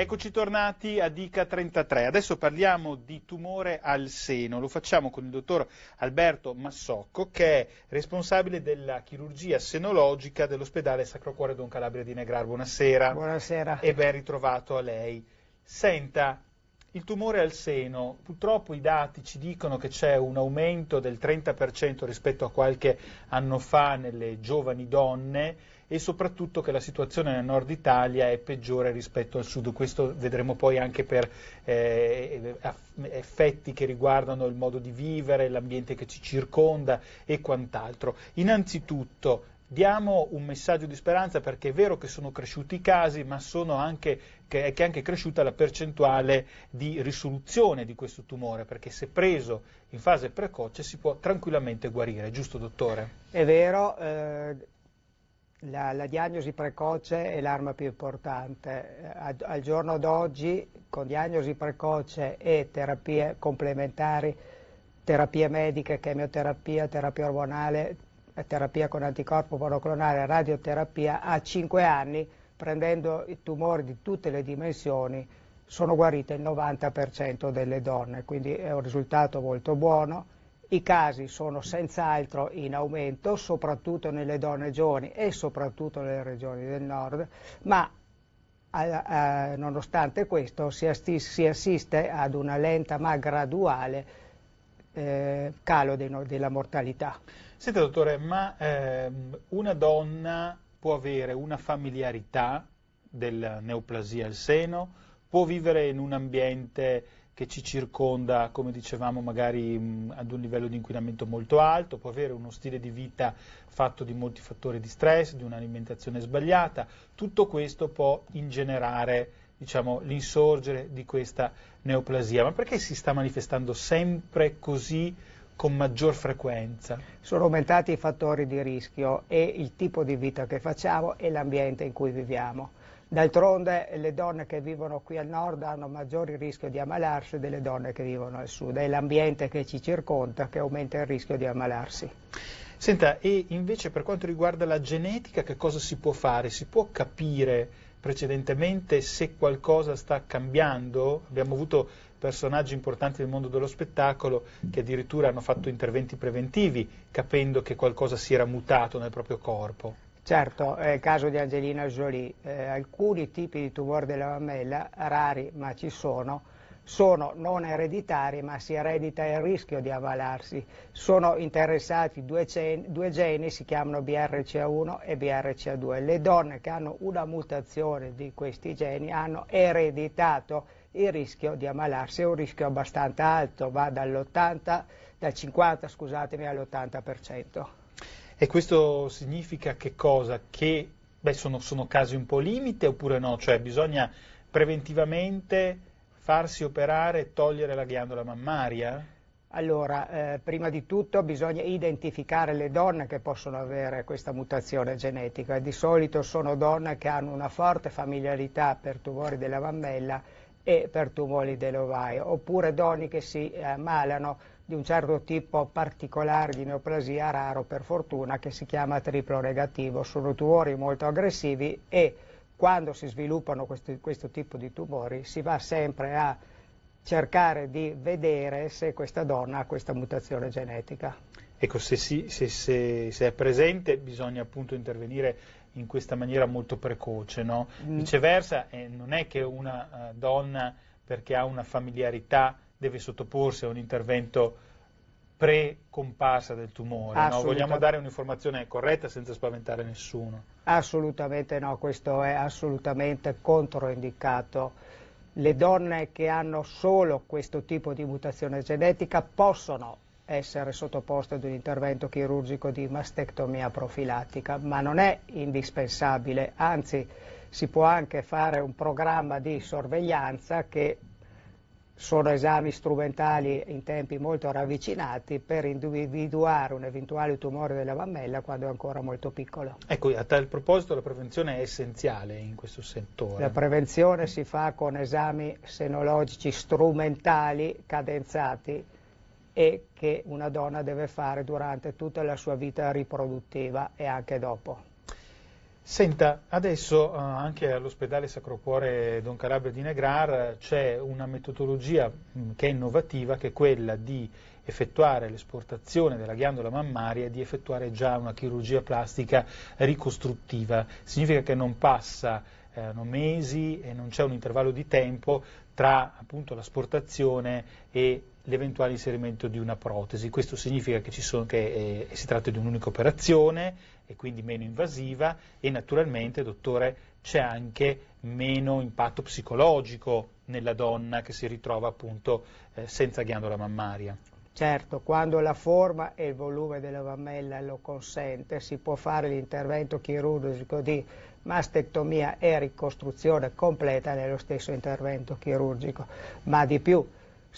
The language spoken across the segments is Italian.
Eccoci tornati a Dica 33. Adesso parliamo di tumore al seno. Lo facciamo con il dottor Alberto Massocco, che è responsabile della chirurgia senologica dell'ospedale Sacro Cuore Don Calabria di Negrar. Buonasera. Buonasera. E ben ritrovato a lei. Senta, il tumore al seno, purtroppo i dati ci dicono che c'è un aumento del 30% rispetto a qualche anno fa nelle giovani donne e soprattutto che la situazione nel nord Italia è peggiore rispetto al sud. Questo vedremo poi anche per eh, effetti che riguardano il modo di vivere, l'ambiente che ci circonda e quant'altro. Innanzitutto diamo un messaggio di speranza perché è vero che sono cresciuti i casi, ma anche, che è anche cresciuta la percentuale di risoluzione di questo tumore, perché se preso in fase precoce si può tranquillamente guarire, giusto dottore? È vero, eh, la, la, diagnosi precoce è l'arma più importante. Eh, a, al giorno d'oggi con diagnosi precoce e terapie complementari, terapie mediche, chemioterapia, terapia ormonale, terapia con anticorpo monoclonale, radioterapia, a 5 anni, prendendo i tumori di tutte le dimensioni, sono guarite il 90% delle donne, quindi è un risultato molto buono i casi sono senz'altro in aumento, soprattutto nelle donne giovani e soprattutto nelle regioni del nord, ma a, eh, a, eh, nonostante questo si, asti, si, assiste ad una lenta ma graduale eh, calo de, no, della mortalità. Senta dottore, ma ehm, una donna può avere una familiarità della neoplasia al seno, può vivere in un ambiente che ci circonda, come dicevamo, magari mh, mm, ad un livello di inquinamento molto alto, può avere uno stile di vita fatto di molti fattori di stress, di un'alimentazione sbagliata, tutto questo può ingenerare diciamo, l'insorgere di questa neoplasia. Ma perché si sta manifestando sempre così con maggior frequenza? Sono aumentati i fattori di rischio e il tipo di vita che facciamo e l'ambiente in cui viviamo. D'altronde le donne che vivono qui al nord hanno maggiore rischio di ammalarsi delle donne che vivono al sud, è l'ambiente che ci circonda che aumenta il rischio di ammalarsi. Senta, e invece per quanto riguarda la genetica che cosa si può fare? Si può capire precedentemente se qualcosa sta cambiando? Abbiamo avuto personaggi importanti del mondo dello spettacolo che addirittura hanno fatto interventi preventivi capendo che qualcosa si era mutato nel proprio corpo. Certo, è il caso di Angelina Jolie. Eh, alcuni tipi di tumore della mammella, rari ma ci sono, sono non ereditari ma si eredita il rischio di ammalarsi. Sono interessati due, geni, due geni si chiamano BRCA1 e BRCA2. Le donne che hanno una mutazione di questi geni hanno ereditato il rischio di ammalarsi, è un rischio abbastanza alto, va dall'80, dal 50 scusatemi all'80%. E questo significa che cosa? Che beh, sono, sono casi un po' limite oppure no? Cioè bisogna preventivamente farsi operare e togliere la ghiandola mammaria? Allora, eh, prima di tutto bisogna identificare le donne che possono avere questa mutazione genetica. Di solito sono donne che hanno una forte familiarità per tumori della mammella e per tumori dell'ovaio, oppure donne che si eh, ammalano di un certo tipo particolare di neoplasia raro per fortuna che si chiama triplo negativo, sono tumori molto aggressivi e quando si sviluppano questi, questo tipo di tumori si va sempre a cercare di vedere se questa donna ha questa mutazione genetica. Ecco, se, si, se, se, se, è presente bisogna appunto intervenire in questa maniera molto precoce, no? Mm. Viceversa, eh, non è che una uh, donna, perché ha una familiarità, deve sottoporsi a un intervento pre-comparsa del tumore. No? Vogliamo dare un'informazione corretta senza spaventare nessuno. Assolutamente no, questo è assolutamente controindicato. Le donne che hanno solo questo tipo di mutazione genetica possono essere sottoposto ad un intervento chirurgico di mastectomia profilattica, ma non è indispensabile, anzi si può anche fare un programma di sorveglianza che sono esami strumentali in tempi molto ravvicinati per individuare un eventuale tumore della mammella quando è ancora molto piccolo. Ecco, a tal proposito la prevenzione è essenziale in questo settore. La prevenzione si fa con esami senologici strumentali cadenzati e che una donna deve fare durante tutta la sua vita riproduttiva e anche dopo. Senta, adesso eh, anche all'ospedale Sacro Cuore Don Calabria di Negrar c'è una metodologia mm, che è innovativa, che è quella di effettuare l'esportazione della ghiandola mammaria e di effettuare già una chirurgia plastica ricostruttiva. Significa che non passa eh, mesi e non c'è un intervallo di tempo tra appunto l'asportazione e l'eventuale inserimento di una protesi. Questo significa che, sono, che eh, si tratta di un'unica operazione e quindi meno invasiva e naturalmente, dottore, c'è anche meno impatto psicologico nella donna che si ritrova appunto eh, senza ghiandola mammaria. Certo, quando la forma e il volume della mammella lo consente, si può fare l'intervento chirurgico di mastectomia e ricostruzione completa nello stesso intervento chirurgico, ma di più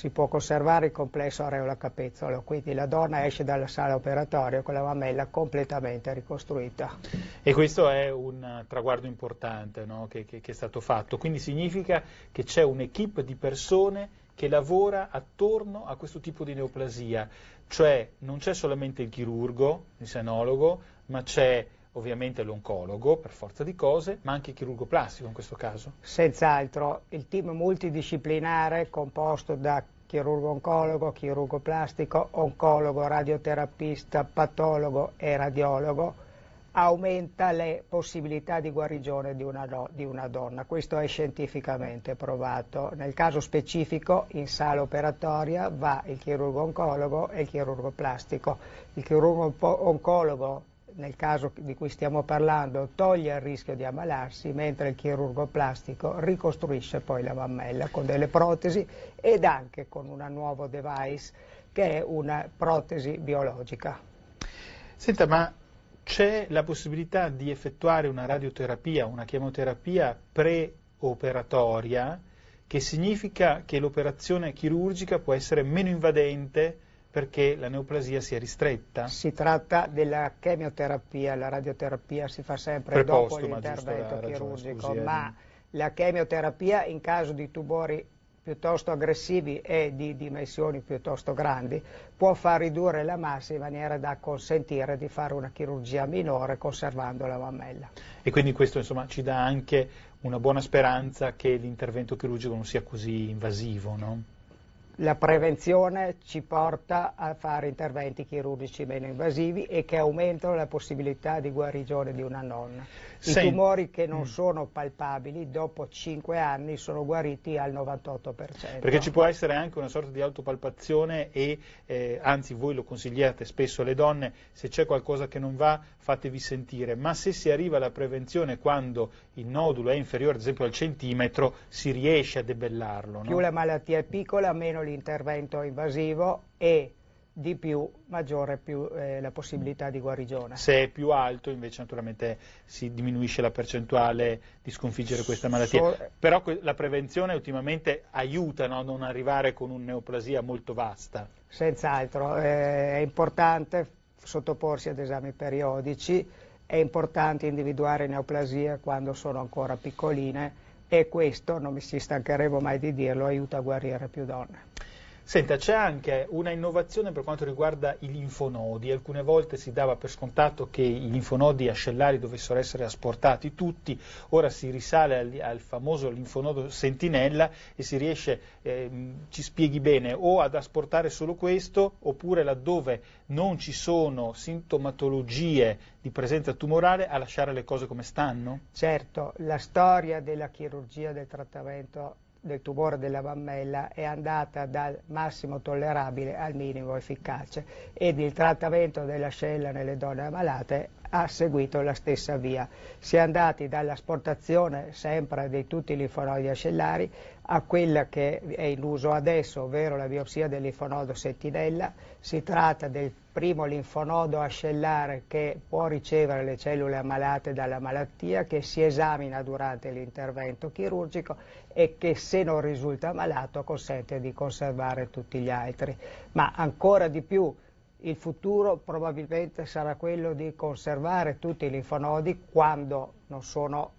si può conservare il complesso areola-capezzolo, quindi la donna esce dalla sala operatoria con la mammella completamente ricostruita. E questo è un traguardo importante no? che, che, che è stato fatto, quindi significa che c'è un'equipe di persone che lavora attorno a questo tipo di neoplasia, cioè non c'è solamente il chirurgo, il senologo, ma c'è ovviamente l'oncologo, per forza di cose, ma anche il chirurgo plastico in questo caso? Senz'altro, il team multidisciplinare composto da chirurgo oncologo, chirurgo plastico, oncologo, radioterapista, patologo e radiologo, aumenta le possibilità di guarigione di una, do, di una, donna. Questo è scientificamente provato. Nel caso specifico, in sala operatoria va il chirurgo oncologo e il chirurgo plastico. Il chirurgo oncologo nel caso di cui stiamo parlando, toglie il rischio di ammalarsi, mentre il chirurgo plastico ricostruisce poi la mammella con delle protesi ed anche con un nuovo device che è una protesi biologica. Senta, ma c'è la possibilità di effettuare una radioterapia, una chemioterapia preoperatoria, che significa che l'operazione chirurgica può essere meno invadente perché la neoplasia si è ristretta. Si tratta della chemioterapia, la radioterapia si fa sempre dopo l'intervento chirurgico, scusi, ma la chemioterapia in caso di tumori piuttosto aggressivi e di dimensioni piuttosto grandi può far ridurre la massa in maniera da consentire di fare una chirurgia minore conservando la mammella. E quindi questo insomma, ci dà anche una buona speranza che l'intervento chirurgico non sia così invasivo, no? la prevenzione ci porta a fare interventi chirurgici meno invasivi e che aumentano la possibilità di guarigione di una nonna. I Sei... tumori che non mm. sono palpabili dopo 5 anni sono guariti al 98%. Perché ci può essere anche una sorta di autopalpazione e eh, anzi voi lo consigliate spesso alle donne, se c'è qualcosa che non va fatevi sentire, ma se si arriva alla prevenzione quando il nodulo è inferiore ad esempio al centimetro si riesce a debellarlo. No? Più la malattia è piccola meno meno l'intervento invasivo e di più maggiore più, eh, la possibilità di guarigione. Se è più alto invece naturalmente si diminuisce la percentuale di sconfiggere questa malattia, so, però la prevenzione ultimamente aiuta no, a non arrivare con una neoplasia molto vasta. Senz'altro, eh, è importante sottoporsi ad esami periodici, è importante individuare neoplasie quando sono ancora piccoline e questo, non mi si stancheremo mai di dirlo, aiuta a guarire più donne. Senta, c'è anche una innovazione per quanto riguarda i linfonodi. Alcune volte si dava per scontato che i linfonodi ascellari dovessero essere asportati tutti, ora si risale al, al famoso linfonodo sentinella e si riesce, eh, ci spieghi bene, o ad asportare solo questo, oppure laddove non ci sono sintomatologie di presenza tumorale, a lasciare le cose come stanno? Certo, la storia della chirurgia del trattamento del tumore della mammella è andata dal massimo tollerabile al minimo efficace ed il trattamento della scella nelle donne ammalate ha seguito la stessa via. Si è andati dall'asportazione sempre di tutti i linfonodi ascellari a quella che è in uso adesso, ovvero la biopsia del linfonodo settinella. Si tratta del primo linfonodo ascellare che può ricevere le cellule ammalate dalla malattia, che si esamina durante l'intervento chirurgico e che se non risulta malato consente di conservare tutti gli altri. Ma ancora di più il futuro probabilmente sarà quello di conservare tutti i linfonodi quando non sono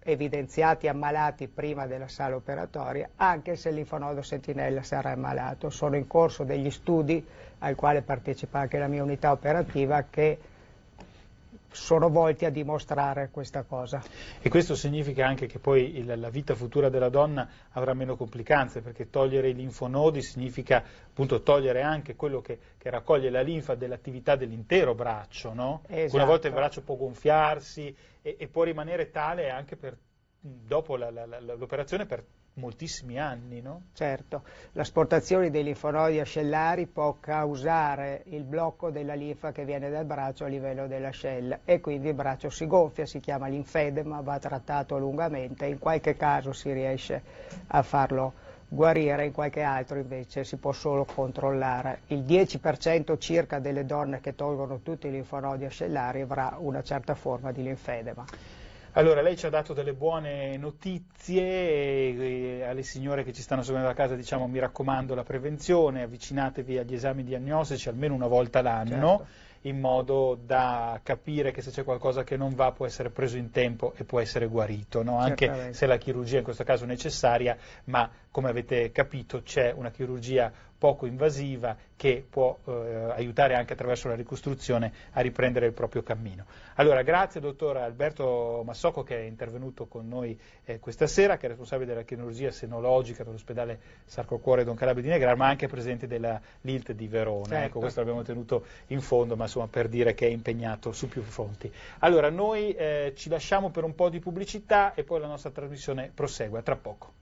evidenziati ammalati prima della sala operatoria, anche se il linfonodo sentinella sarà ammalato. Sono in corso degli studi al quale partecipa anche la mia unità operativa che sono volti a dimostrare questa cosa. E questo significa anche che poi il, la vita futura della donna avrà meno complicanze, perché togliere i linfonodi significa appunto togliere anche quello che, che raccoglie la linfa dell'attività dell'intero braccio, no? esatto. Una volta il braccio può gonfiarsi e, e può rimanere tale anche per, dopo l'operazione per moltissimi anni, no? Certo, l'asportazione dei linfonodi ascellari può causare il blocco della linfa che viene dal braccio a livello dell'ascella e quindi il braccio si gonfia, si chiama linfedema, va trattato lungamente, in qualche caso si riesce a farlo guarire, in qualche altro invece si può solo controllare. Il 10% circa delle donne che tolgono tutti i linfonodi ascellari avrà una certa forma di linfedema. Allora, lei ci ha dato delle buone notizie e, e alle signore che ci stanno seguendo da casa, diciamo, mi raccomando la prevenzione, avvicinatevi agli esami diagnostici almeno una volta l'anno. Certo in modo da capire che se c'è qualcosa che non va può essere preso in tempo e può essere guarito, no? anche se la chirurgia in questo caso è necessaria, ma come avete capito c'è una chirurgia poco invasiva che può eh, aiutare anche attraverso la ricostruzione a riprendere il proprio cammino. Allora, grazie dottor Alberto Massocco che è intervenuto con noi eh, questa sera, che è responsabile della chirurgia senologica dell'ospedale Sarco Cuore Don Calabria di Negrar, ma anche presidente della LILT di Verona. Ecco, certo. questo l'abbiamo tenuto in fondo, ma insomma per dire che è impegnato su più fronti. Allora, noi eh, ci lasciamo per un po' di pubblicità e poi la nostra trasmissione prosegue A tra poco.